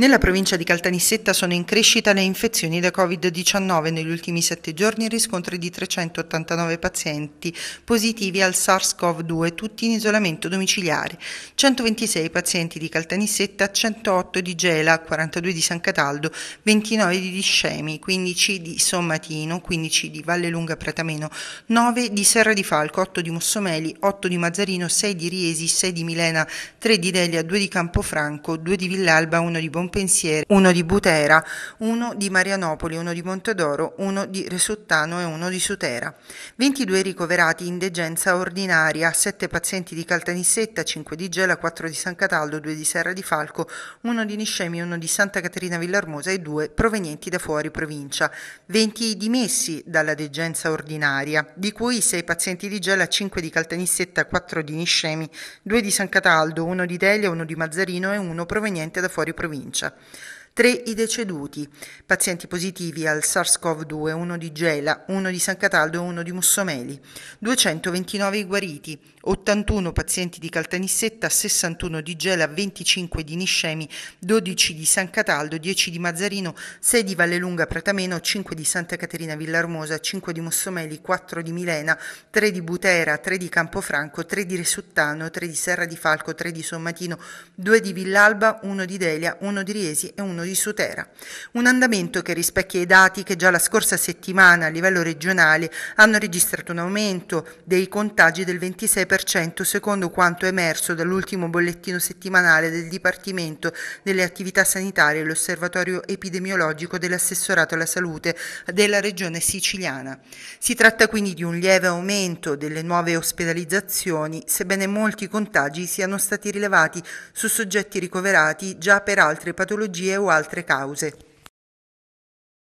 Nella provincia di Caltanissetta sono in crescita le infezioni da Covid-19. Negli ultimi sette giorni riscontri di 389 pazienti positivi al SARS-CoV-2, tutti in isolamento domiciliare. 126 pazienti di Caltanissetta, 108 di Gela, 42 di San Cataldo, 29 di Discemi, 15 di Sommatino, 15 di Valle Lunga Pratameno, 9 di Serra di Falco, 8 di Mossomeli, 8 di Mazzarino, 6 di Riesi, 6 di Milena, 3 di Delia, 2 di Campofranco, 2 di Villalba, 1 di Bonfranco Pensieri, uno di Butera, uno di Marianopoli, uno di Montedoro, uno di Resuttano e uno di Sutera. 22 ricoverati in degenza ordinaria, 7 pazienti di Caltanissetta, 5 di Gela, 4 di San Cataldo, 2 di Serra di Falco, 1 di Niscemi, 1 di Santa Caterina Villarmosa e 2 provenienti da fuori provincia. 20 dimessi dalla degenza ordinaria, di cui 6 pazienti di Gela, 5 di Caltanissetta, 4 di Niscemi, 2 di San Cataldo, 1 di Delia, 1 di Mazzarino e 1 proveniente da fuori provincia. Vučića. Tre i deceduti, pazienti positivi al SARS-CoV-2, uno di Gela, uno di San Cataldo e uno di Mussomeli. 229 i guariti, 81 pazienti di Caltanissetta, 61 di Gela, 25 di Niscemi, 12 di San Cataldo, 10 di Mazzarino, 6 di Vallelunga Pratameno, 5 di Santa Caterina Villarmosa, 5 di Mussomeli, 4 di Milena, 3 di Butera, 3 di Campofranco, 3 di Resuttano, 3 di Serra di Falco, 3 di Sommatino, 2 di Villalba, 1 di Delia, 1 di Riesi e 1 di di Sutera, un andamento che rispecchia i dati che già la scorsa settimana a livello regionale hanno registrato un aumento dei contagi del 26% secondo quanto emerso dall'ultimo bollettino settimanale del Dipartimento delle attività sanitarie e l'osservatorio epidemiologico dell'assessorato alla salute della regione siciliana. Si tratta quindi di un lieve aumento delle nuove ospedalizzazioni, sebbene molti contagi siano stati rilevati su soggetti ricoverati già per altre patologie o altre altre cause.